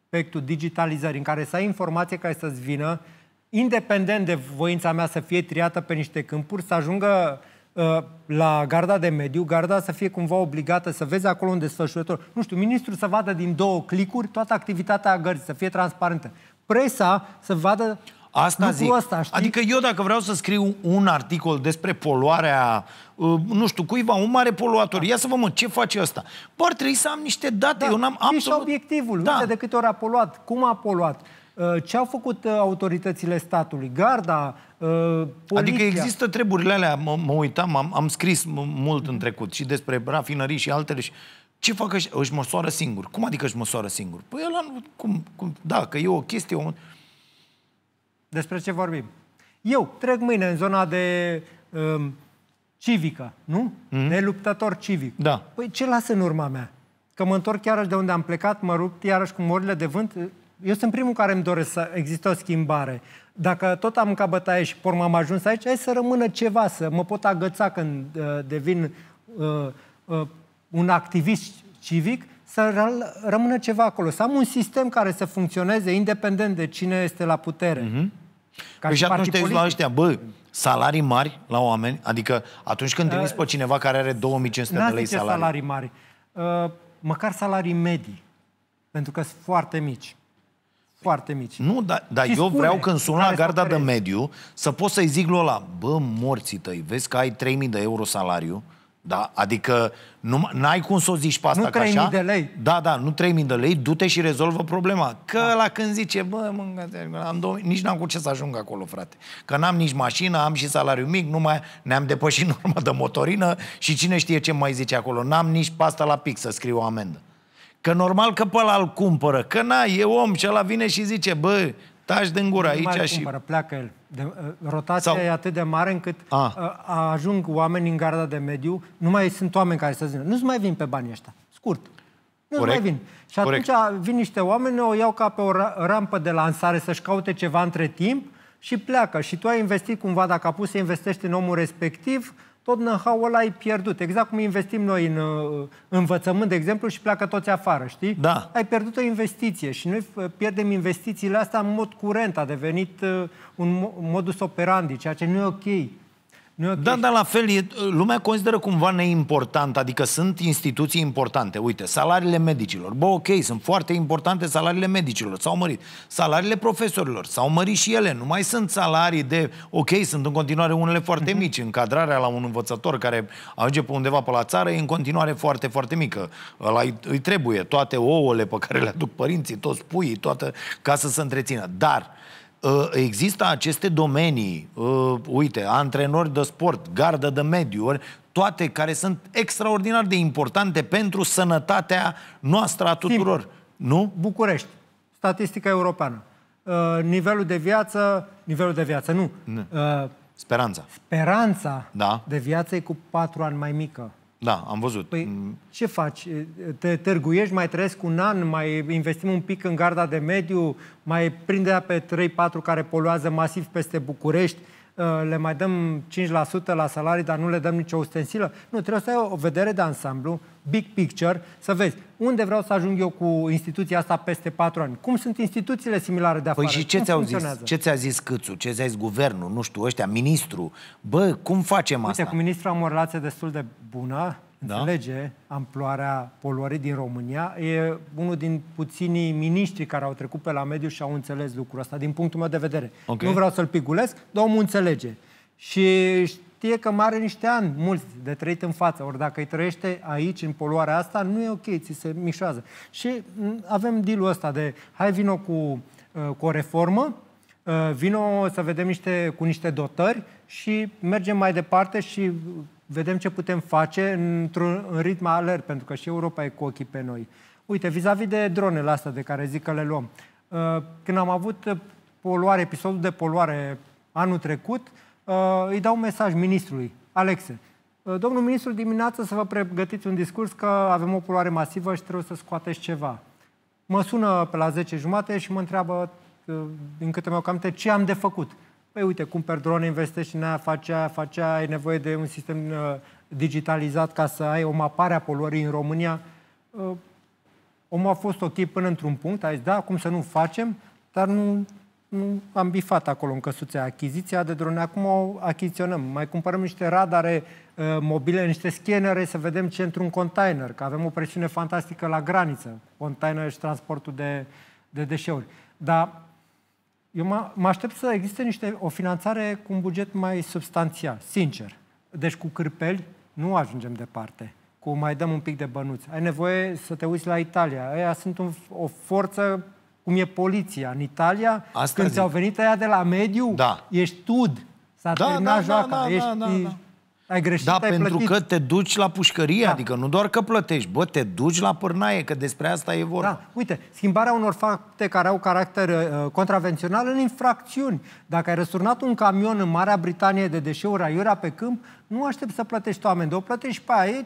aspectul digitalizării, în care să ai informație care să-ți vină, independent de voința mea să fie triată pe niște câmpuri, să ajungă Uh, la garda de mediu, garda să fie cumva obligată să vezi acolo un desfășurător. Nu știu, ministrul să vadă din două clicuri toată activitatea gărzii, să fie transparentă. Presa să vadă Asta zic. Asta, știi? Adică eu dacă vreau să scriu un articol despre poluarea, uh, nu știu, cuiva, un mare poluator, da. ia să vă mă, ce face asta? Poate trebui să am niște date, da. eu n-am absolut... obiectivul, da. uite de câte ori a poluat, cum a poluat, Uh, ce au făcut uh, autoritățile statului? Garda, uh, poliția? Adică există treburile alea, mă, mă uitam, am, am scris mult în trecut și despre rafinării și altele și ce fac ăștia? Își măsoară singur. Cum adică își măsoară singur? Păi ăla, cum, cum, da, că e o chestie... O... Despre ce vorbim? Eu trec mâine în zona de um, civică, nu? Mm-hmm. De luptător civic. Da. Păi ce las în urma mea? Că mă întorc chiar de unde am plecat, mă rupt iarăși cu morile de vânt, eu sunt primul care îmi doresc să există o schimbare. Dacă tot am ca bătaie și porm am ajuns aici, hai să rămână ceva, să mă pot agăța când uh, devin uh, uh, un activist civic, să rămână ceva acolo. Să am un sistem care să funcționeze independent de cine este la putere. Mm-hmm. Ca păi și, atunci te la ăștia, bă, salarii mari la oameni, adică atunci când uh, trimiți uh, pe cineva care are 2500 de lei salarii. salarii mari, uh, măcar salarii medii, pentru că sunt foarte mici. Foarte mici. Nu, dar da, eu spune vreau când sun la garda de mediu să pot să-i zic lui ăla, bă, morții tăi, vezi că ai 3000 de euro salariu, da? Adică nu, n-ai cum să o zici pe asta nu ca așa. de lei. Da, da, nu 3000 de lei, du-te și rezolvă problema. Că da. la când zice, bă, mâncate, am două, nici n-am cu ce să ajung acolo, frate. Că n-am nici mașină, am și salariu mic, nu mai ne-am depășit norma de motorină și cine știe ce mai zice acolo. N-am nici pasta la pic să scriu o amendă. Că normal că pe ăla îl cumpără. Că na, e om și ăla vine și zice, bă, tași din gura nu aici și... cumpără, pleacă el. De, ă, rotația Sau... e atât de mare încât a. A, ă, ajung oameni în garda de mediu, nu mai sunt oameni care să zică, nu-ți mai vin pe banii ăștia, scurt. Nu mai vin. Și atunci Corect. vin niște oameni, o iau ca pe o rampă de lansare să-și caute ceva între timp și pleacă. Și tu ai investit cumva, dacă a pus să investești în omul respectiv, tot know-how-ul ăla ai pierdut. Exact cum investim noi în uh, învățământ, de exemplu, și pleacă toți afară, știi? Da. Ai pierdut o investiție și noi uh, pierdem investițiile astea în mod curent. A devenit uh, un modus operandi, ceea ce nu e ok. Nu okay. Da, dar la fel, e, lumea consideră cumva neimportant, adică sunt instituții importante. Uite, salariile medicilor. Bă, ok, sunt foarte importante salariile medicilor, s-au mărit. Salariile profesorilor, s-au mărit și ele. Nu mai sunt salarii de, ok, sunt în continuare unele foarte uh-huh. mici. Încadrarea la un învățător care ajunge pe undeva pe la țară e în continuare foarte, foarte mică. Ăla îi, îi trebuie toate ouăle pe care le aduc părinții, toți puii, toată, ca să se întrețină. Dar, Uh, există aceste domenii, uh, uite, antrenori de sport, gardă de mediu, toate care sunt extraordinar de importante pentru sănătatea noastră a tuturor. Timp. Nu? București. Statistica europeană. Uh, nivelul de viață, nivelul de viață, nu. speranța. Speranța da. de viață e cu patru ani mai mică. Da, am văzut. Păi, mm. ce faci? Te târguiești, mai trăiesc un an, mai investim un pic în garda de mediu, mai prindea pe 3-4 care poluează masiv peste București, ă, le mai dăm 5% la salarii, dar nu le dăm nicio ustensilă. Nu, trebuie să ai o vedere de ansamblu, big picture, să vezi unde vreau să ajung eu cu instituția asta peste patru ani. Cum sunt instituțiile similare de păi afară? Păi și ce ți a zis? Ce ți-a zis Câțu? Ce ți-a zis guvernul? Nu știu, ăștia, ministru. Bă, cum facem Uite, asta? cu ministru am o relație destul de bună. Da? Înțelege amploarea poluării din România. E unul din puținii miniștri care au trecut pe la mediu și au înțeles lucrul ăsta, din punctul meu de vedere. Okay. Nu vreau să-l pigulesc, dar omul înțelege. Și știe că mare are niște ani mulți de trăit în față. Ori dacă îi trăiește aici, în poluarea asta, nu e ok, ți se mișoază. Și mm, avem dealul ăsta de hai vino cu, uh, cu o reformă, uh, vino să vedem niște, cu niște dotări și mergem mai departe și vedem ce putem face într-un în ritm alert, pentru că și Europa e cu ochii pe noi. Uite, vis-a-vis de dronele astea de care zic că le luăm, uh, când am avut poluare, episodul de poluare anul trecut, Uh, îi dau un mesaj ministrului, Alexe, uh, domnul ministru, dimineață să vă pregătiți un discurs că avem o poluare masivă și trebuie să scoateți ceva. Mă sună pe la 10 jumate și mă întreabă, uh, din câte mi-au ce am de făcut. Păi uite, cumperi drone, investești în aia, faci aia, faci aia, ai nevoie de un sistem digitalizat ca să ai o mapare a poluării în România. Omul a fost ok până într-un punct, a zis, da, cum să nu facem, dar nu, am bifat acolo în căsuțe achiziția de drone, acum o achiziționăm. Mai cumpărăm niște radare uh, mobile, niște scanere să vedem ce într-un container, că avem o presiune fantastică la graniță, container și transportul de, de deșeuri. Dar eu mă, mă aștept să existe niște, o finanțare cu un buget mai substanțial, sincer. Deci cu cârpeli nu ajungem departe cu mai dăm un pic de bănuți. Ai nevoie să te uiți la Italia. Aia sunt un, o forță cum e poliția în Italia, Asta când ți-au venit aia de la mediu, da. ești tud, s-a da, terminat da, da joaca, da, da, ești, da, da, da. Ai greșit, da, ai pentru plătit. că te duci la pușcărie, da. adică nu doar că plătești, bă, te duci la pârnaie, că despre asta e vorba. Da, uite, schimbarea unor fapte care au caracter uh, contravențional în infracțiuni. Dacă ai răsturnat un camion în Marea Britanie de deșeuri aiurea pe câmp, nu aștept să plătești o amendă, o plătești pe aia, e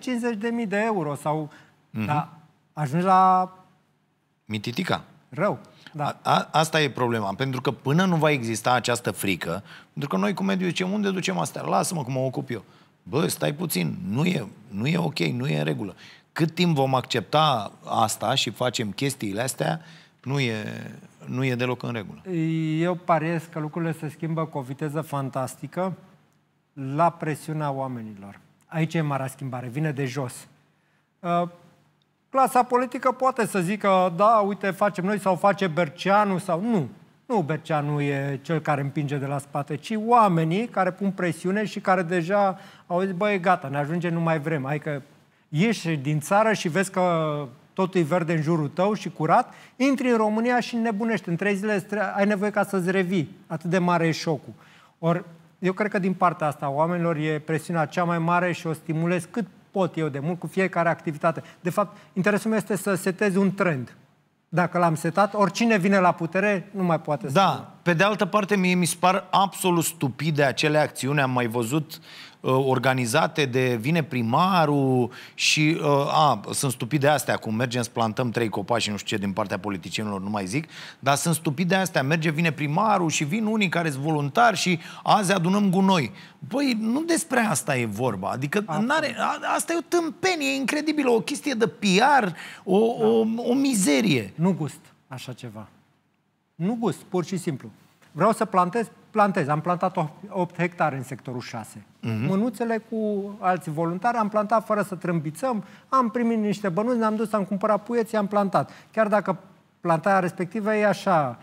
50.000 de euro sau... Mm-hmm. Da, ajungi la... Mititica rău. Da. A, asta e problema, pentru că până nu va exista această frică, pentru că noi cu mediul ce unde ducem astea? Lasă-mă că mă ocup eu. Bă, stai puțin, nu e, nu e ok, nu e în regulă. Cât timp vom accepta asta și facem chestiile astea, nu e, nu e deloc în regulă. Eu pariez că lucrurile se schimbă cu o viteză fantastică la presiunea oamenilor. Aici e marea schimbare, vine de jos. Uh, Clasa politică poate să zică, da, uite, facem noi sau face Berceanu sau nu. Nu Berceanu e cel care împinge de la spate, ci oamenii care pun presiune și care deja au zis, băi, gata, ne ajunge numai vrem. Adică ieși din țară și vezi că totul e verde în jurul tău și curat, intri în România și nebunești. În trei zile ai nevoie ca să-ți revii. Atât de mare e șocul. Or, eu cred că din partea asta oamenilor e presiunea cea mai mare și o stimulez cât pot eu de mult cu fiecare activitate. De fapt, interesul meu este să setez un trend. Dacă l-am setat, oricine vine la putere nu mai poate să... Da, pe de altă parte, mie mi se par absolut stupide acele acțiuni. Am mai văzut uh, organizate de vine primarul și uh, a, sunt stupide astea, cum mergem să plantăm trei copaci și nu știu ce din partea politicienilor, nu mai zic, dar sunt stupide astea, merge, vine primarul și vin unii care sunt voluntari și azi adunăm gunoi. Păi, nu despre asta e vorba, adică n-are, a, asta e o tâmpenie incredibilă, o chestie de PR, o, da. o, o mizerie. Nu gust așa ceva. Nu gust, pur și simplu. Vreau să plantez, plantez. Am plantat 8 hectare în sectorul 6. Uh-huh. Mhm. Mânuțele cu alți voluntari am plantat fără să trâmbițăm, am primit niște bănuți, ne-am dus, am cumpărat puieți, am plantat. Chiar dacă plantarea respectivă e așa,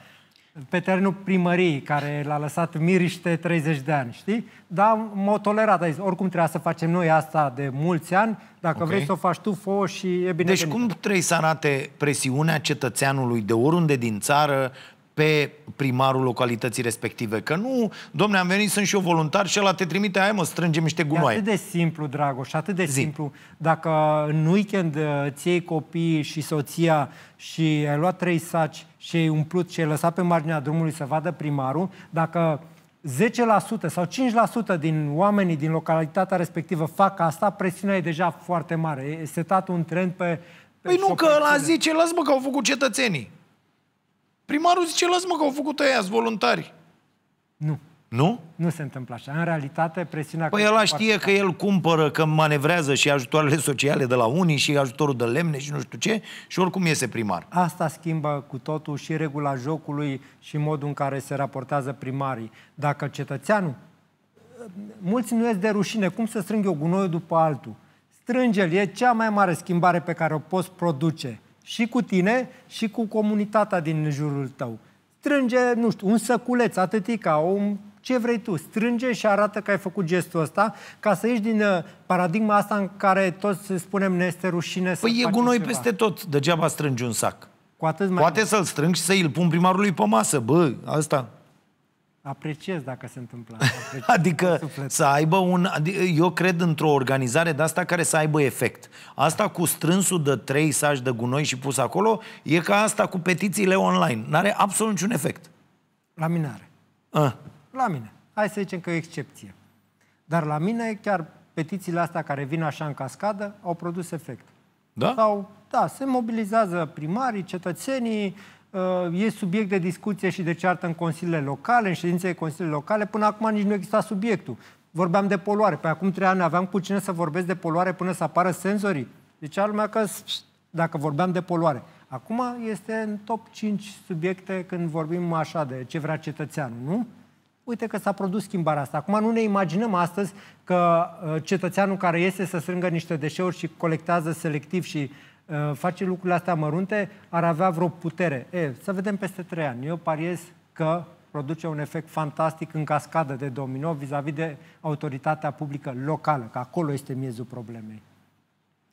pe terenul primăriei, care l-a lăsat miriște 30 de ani, știi? Dar m-au tolerat, a zis, oricum trebuia să facem noi asta de mulți ani, dacă okay. vrei să o faci tu, fă și e bine. Deci cum trebuie să arate presiunea cetățeanului de oriunde din țară pe primarul localității respective. Că nu, domne, am venit, sunt și eu voluntar și la te trimite, hai mă, strângem niște gunoaie. E atât de simplu, Dragoș, atât de Zi. simplu. Dacă în weekend uh, ți iei copiii și soția și ai luat trei saci și ai umplut și ai lăsat pe marginea drumului să vadă primarul, dacă 10% sau 5% din oamenii din localitatea respectivă fac asta, presiunea e deja foarte mare. E setat un trend pe... pe păi nu, că la zice, las mă că au făcut cetățenii. Primarul zice, lasă-mă că au făcut aia, voluntari. Nu. Nu? Nu se întâmplă așa. În realitate, presiunea... Păi el știe că el cumpără, că manevrează și ajutoarele sociale de la unii și ajutorul de lemne și nu știu ce și oricum iese primar. Asta schimbă cu totul și regula jocului și modul în care se raportează primarii. Dacă cetățeanul... Mulți nu ies de rușine. Cum să strâng eu gunoiul după altul? Strângel E cea mai mare schimbare pe care o poți produce și cu tine și cu comunitatea din jurul tău. Strânge, nu știu, un săculeț, atâtica, un ce vrei tu, strânge și arată că ai făcut gestul ăsta ca să ieși din uh, paradigma asta în care toți spunem ne este rușine să Păi e gunoi ceva. peste tot, degeaba strângi un sac. Cu atât mai Poate să-l strângi și să i pun primarului pe masă. Bă, asta... Apreciez dacă se întâmplă. <laughs> adică să aibă un... Adică eu cred într-o organizare de asta care să aibă efect. Asta cu strânsul de trei saci de gunoi și pus acolo e ca asta cu petițiile online. N-are absolut niciun efect. La mine are. A. La mine. Hai să zicem că e excepție. Dar la mine chiar petițiile astea care vin așa în cascadă au produs efect. Da? Sau, da, se mobilizează primarii, cetățenii, Uh, e subiect de discuție și de ceartă în consiliile locale, în ședințele consiliile locale. Până acum nici nu exista subiectul. Vorbeam de poluare. Pe păi acum trei ani aveam cu cine să vorbesc de poluare până să apară senzorii. Deci lumea că dacă vorbeam de poluare. Acum este în top 5 subiecte când vorbim așa de ce vrea cetățeanul, nu? Uite că s-a produs schimbarea asta. Acum nu ne imaginăm astăzi că uh, cetățeanul care iese să strângă niște deșeuri și colectează selectiv și Eh, face lucrurile astea mărunte, ar avea vreo putere. E, să vedem peste trei ani. Eu pariez că produce un efect fantastic în cascadă de domino vis-a-vis de autoritatea publică locală, că acolo este miezul problemei.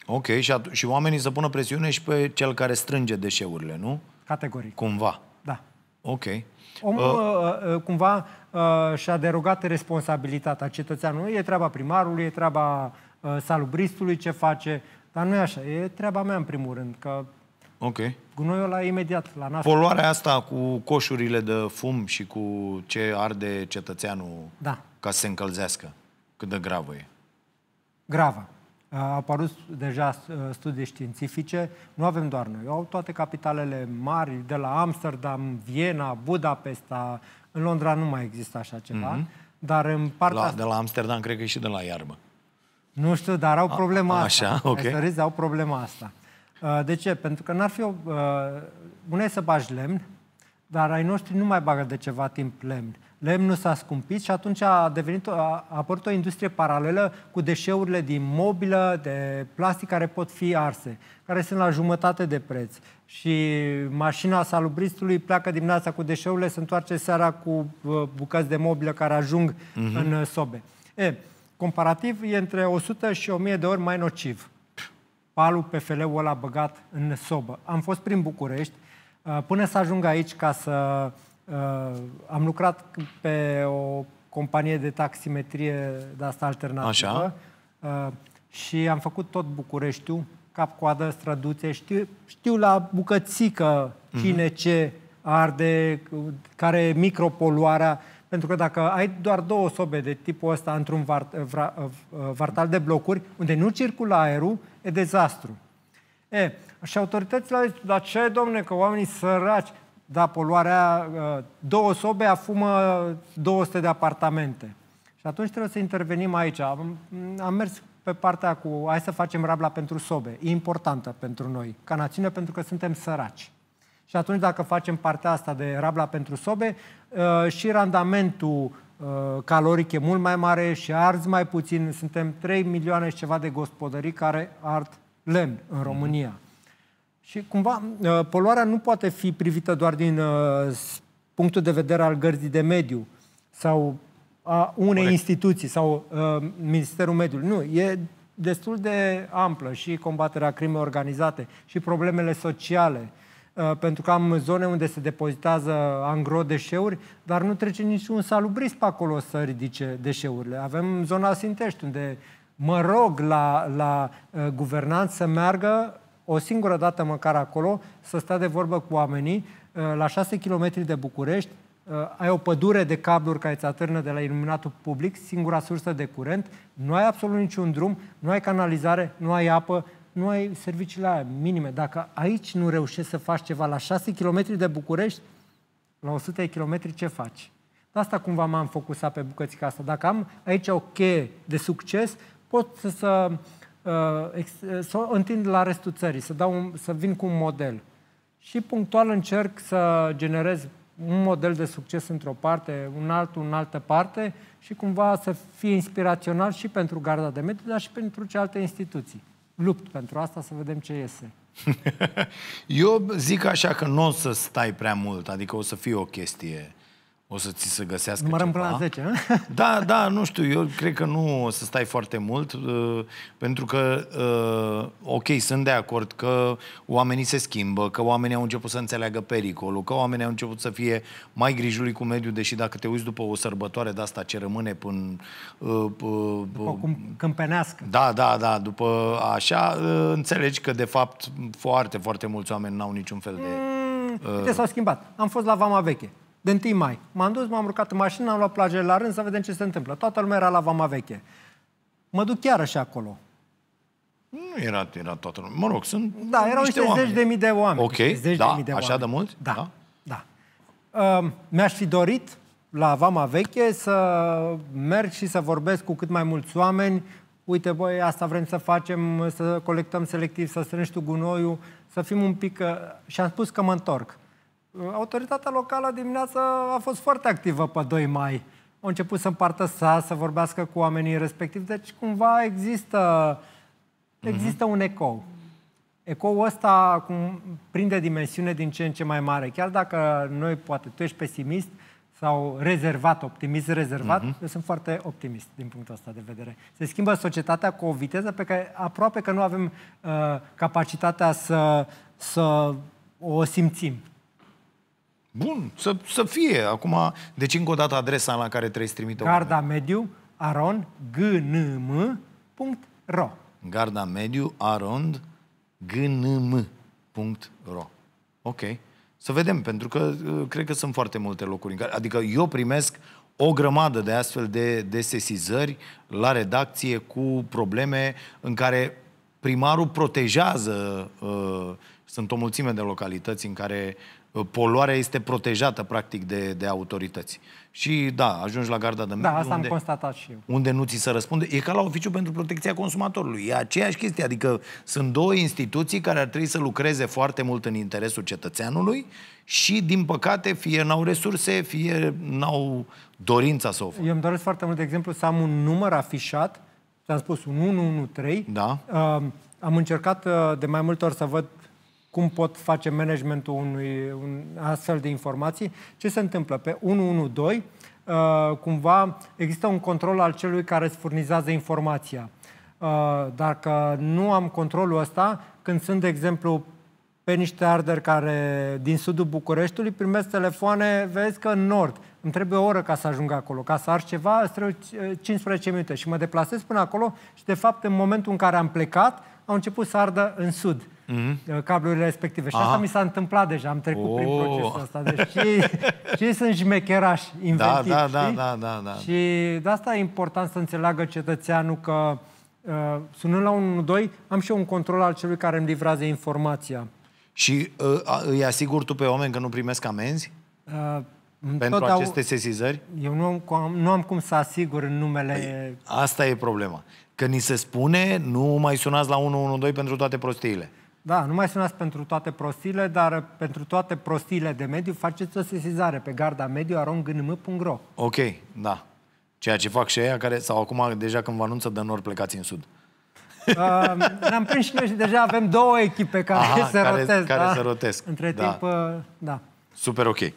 Ok, și, at- și oamenii să pună presiune și pe cel care strânge deșeurile, nu? Categoric. Cumva. Da. Ok. Omul uh, uh, uh cumva uh, și-a derogat responsabilitatea cetățeanului. E treaba primarului, e treaba uh, salubristului ce face, dar nu e așa, e treaba mea în primul rând, că okay. Gunoiul ăla imediat, la naștere. Poluarea asta cu coșurile de fum și cu ce arde cetățeanul da. ca să se încălzească. Cât de gravă e? Gravă. Au apărut deja uh, studii științifice, nu avem doar noi, au toate capitalele mari, de la Amsterdam, Viena, Budapesta, în Londra nu mai există așa ceva, mm-hmm. dar în partea... La, asta... De la Amsterdam cred că și de la iarbă. Nu știu, dar au problema a, așa, asta. Okay. Meserii au problema asta. Uh, de ce? Pentru că n-ar fi o... Uh, Bună să bagi lemn, dar ai noștri nu mai bagă de ceva timp lemn. Lemnul s-a scumpit și atunci a, devenit, a apărut o industrie paralelă cu deșeurile din mobilă, de plastic care pot fi arse, care sunt la jumătate de preț. Și mașina salubristului pleacă dimineața cu deșeurile, se întoarce seara cu uh, bucăți de mobilă care ajung uh-huh. în sobe. E, comparativ, e între 100 și 1000 de ori mai nociv. Palul pe ul ăla băgat în sobă. Am fost prin București, uh, până să ajung aici ca să... Uh, am lucrat pe o companie de taximetrie de asta alternativă. Așa. Uh, și am făcut tot Bucureștiul, cap-coadă, străduțe, știu, știu la bucățică mhm. cine mm-hmm. ce arde, care e micropoluarea pentru că dacă ai doar două sobe de tipul ăsta într-un vart, eh, vra, eh, eh, vartal de blocuri, unde nu circulă aerul, e dezastru. E, și autoritățile au zis, dar ce, domne, că oamenii săraci, da, poluarea, două sobe afumă 200 de apartamente. Și atunci trebuie să intervenim aici. Am, am mers pe partea cu hai să facem rabla pentru sobe. E importantă pentru noi, ca națiune, pentru că suntem săraci. Și atunci dacă facem partea asta de rabla pentru sobe, uh, și randamentul uh, caloric e mult mai mare și arzi mai puțin. Suntem 3 milioane și ceva de gospodării care ard lemn în mhm. România. Și cumva uh, poluarea nu poate fi privită doar din punctul de vedere al gărzii de mediu sau a unei Corect. instituții sau uh, Ministerul Mediului. Nu, e destul de amplă și combaterea crimei organizate și problemele sociale Uh, pentru că am zone unde se depozitează angro deșeuri, dar nu trece niciun salubrist pe acolo să ridice deșeurile. Avem zona Sintești, unde mă rog la, la uh, guvernant să meargă o singură dată măcar acolo, să stea de vorbă cu oamenii. Uh, la 6 km de București ai o pădure de cabluri care îți atârnă de la iluminatul public, singura sursă de curent, nu ai absolut niciun drum, nu ai canalizare, nu ai apă, nu ai serviciile aia minime. Dacă aici nu reușești să faci ceva la 6 km de București, la 100 de km ce faci? De asta cumva m-am focusat pe bucățica asta. Dacă am aici o cheie de succes, pot să, să, uh, să o întind la restul țării, să, dau un, să vin cu un model. Și punctual încerc să generez un model de succes într-o parte, un altul în altă parte și cumva să fie inspirațional și pentru garda de mediu, dar și pentru celelalte instituții lupt pentru asta să vedem ce iese. <laughs> Eu zic așa că nu o să stai prea mult, adică o să fie o chestie o să ți se găsească Numărăm ceva. până la 10, nu? <laughs> Da, da, nu știu, eu cred că nu o să stai foarte mult, uh, pentru că, uh, ok, sunt de acord că oamenii se schimbă, că oamenii au început să înțeleagă pericolul, că oamenii au început să fie mai grijului cu mediul, deși dacă te uiți după o sărbătoare de asta ce rămâne până... Uh, uh, după cum câmpenească. Da, da, da, după așa, uh, înțelegi că, de fapt, foarte, foarte mulți oameni n-au niciun fel de... Mm, uh, Uite, s-au schimbat. Am fost la Vama Veche de 1 mai. M-am dus, m-am urcat în mașină, am luat plajele la rând să vedem ce se întâmplă. Toată lumea era la Vama Veche. Mă duc chiar și acolo. Nu era, era toată lumea. Mă rog, sunt Da, erau niște, zeci de mii de oameni. Ok, zeci da, de mii de așa oameni. de mult? Da, da. da. Uh, mi-aș fi dorit la Vama Veche să merg și să vorbesc cu cât mai mulți oameni. Uite, băi, asta vrem să facem, să colectăm selectiv, să strângi tu gunoiul, să fim un pic... Uh... Și am spus că mă întorc. Autoritatea locală dimineața a fost foarte activă pe 2 mai. Au început să împartă sa, să vorbească cu oamenii respectivi, deci cumva există, există mm-hmm. un ecou. Ecoul ăsta cum prinde dimensiune din ce în ce mai mare. Chiar dacă noi, poate tu ești pesimist, sau rezervat, optimist rezervat, mm-hmm. eu sunt foarte optimist din punctul ăsta de vedere. Se schimbă societatea cu o viteză pe care aproape că nu avem uh, capacitatea să, să o simțim. Bun, să, să fie. Acum, deci încă o dată adresa la care trebuie să trimite Garda Mediu, aron, gnm.ro Garda Mediu, arond, gnm.ro Ok. Să vedem, pentru că uh, cred că sunt foarte multe locuri în care... Adică eu primesc o grămadă de astfel de, de sesizări la redacție cu probleme în care primarul protejează... Uh, sunt o mulțime de localități în care poluarea este protejată practic de, de autorități. Și da, ajungi la garda de da, mediu. Da, asta unde, am constatat și eu. Unde nu ți se răspunde. E ca la oficiu pentru protecția consumatorului. E aceeași chestie. Adică sunt două instituții care ar trebui să lucreze foarte mult în interesul cetățeanului și, din păcate, fie n-au resurse, fie n-au dorința să o facă. Eu îmi doresc foarte mult, de exemplu, să am un număr afișat, ți-am spus, un 113. Da. Uh, am încercat uh, de mai multe ori să văd cum pot face managementul unui un astfel de informații, ce se întâmplă? Pe 112 Uh, cumva există un control al celui care îți furnizează informația. Uh, dacă nu am controlul ăsta, când sunt, de exemplu, pe niște arderi care din sudul Bucureștiului primesc telefoane, vezi că în nord, îmi trebuie o oră ca să ajung acolo, ca să arzi ceva, îți trebuie 15 uh, minute și mă deplasez până acolo și de fapt în momentul în care am plecat, au început să ardă în sud mm-hmm. Uh, cablurile respective. Și Aha. asta mi s-a întâmplat deja, am trecut oh. prin procesul ăsta. Deci și, <laughs> și sunt jmecherași inventivi, da, da, Da, da, da, da. Și de asta e important să înțeleagă cetățeanul că uh, sunând la 112 am și eu un control al celui care îmi livrează informația. Și uh, îi asigur tu pe oameni că nu primesc amenzi? Uh, pentru tot aceste au... sesizări? Eu nu am, nu am cum să asigur în numele... Păi, asta e problema. Că ni se spune, nu mai sunați la 112 pentru toate prostiile. Da, nu mai sunați pentru toate prostile, dar pentru toate prostile de mediu faceți o sesizare pe garda mediu arongnm.ro Ok, da. Ceea ce fac și aia care, sau acum deja când vă anunță de nor plecați în sud. Uh, ne-am prins și noi și deja avem două echipe care Aha, <laughs> se care, rotesc. Care da? se rotesc. Între da. timp, uh, da. Super ok. Uh,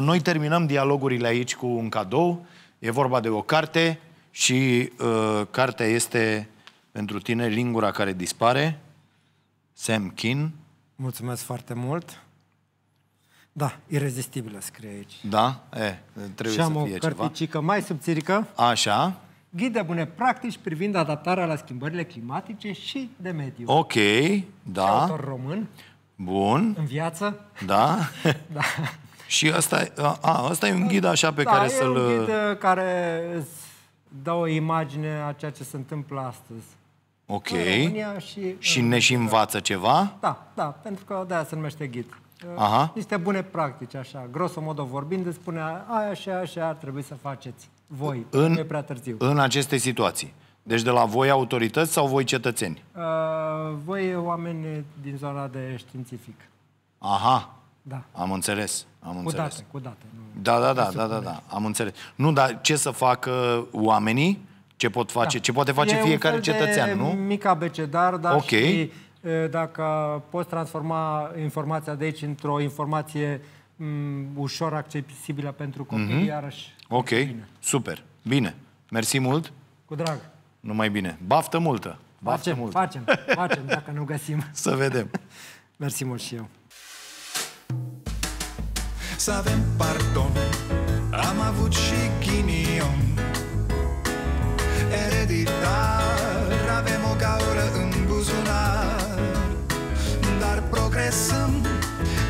noi terminăm dialogurile aici cu un cadou. E vorba de o carte și uh, cartea este pentru tine lingura care dispare. Semkin. Mulțumesc foarte mult. Da, irezistibilă scrie aici. Da? E, trebuie și am să fie o cărticică mai subțirică. Așa. Ghide bune practici privind adaptarea la schimbările climatice și de mediu. Ok, da. Și autor român. Bun. În viață. Da. <laughs> da. și ăsta, a, ăsta e un ghid așa pe da, care să-l... Da, e un ghid uh, uh, care îți dă o imagine a ceea ce se întâmplă astăzi. Ok. În România și, și ne și învață ceva? Da, da, pentru că de-aia se numește ghid. Uh, Aha. Niște bune practici, așa, grosomodo vorbind, îți spune aia și aia și aia ar trebui să faceți voi, în, e prea târziu. În aceste situații. Deci de la voi autorități sau voi cetățeni? Uh, voi oameni din zona de științific. Aha. Da. Am înțeles. Am cu înțeles. date, cu date. Nu... Da, da, da, da, da, da, da, am înțeles. Nu, dar ce să facă oamenii ce, pot face, da. ce poate face e fiecare cetățean, nu? mic abecedar, dar okay. și dacă poți transforma informația de aici într-o informație ușor accesibilă pentru mhm. copii, mm-hmm. iarăși. Ok, bine. super. Bine. Mersi mult. Cu drag. Numai bine. Baftă multă. Baftă facem, multă. facem, facem, dacă nu găsim. <laughs> Să vedem. <laughs> Mersi mult și eu. Să avem pardon, am avut și ghinion ereditar Avem o gaură în buzunar Dar progresăm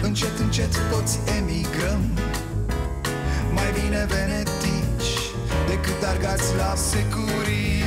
Încet, încet toți emigrăm Mai bine venetici Decât argați la securii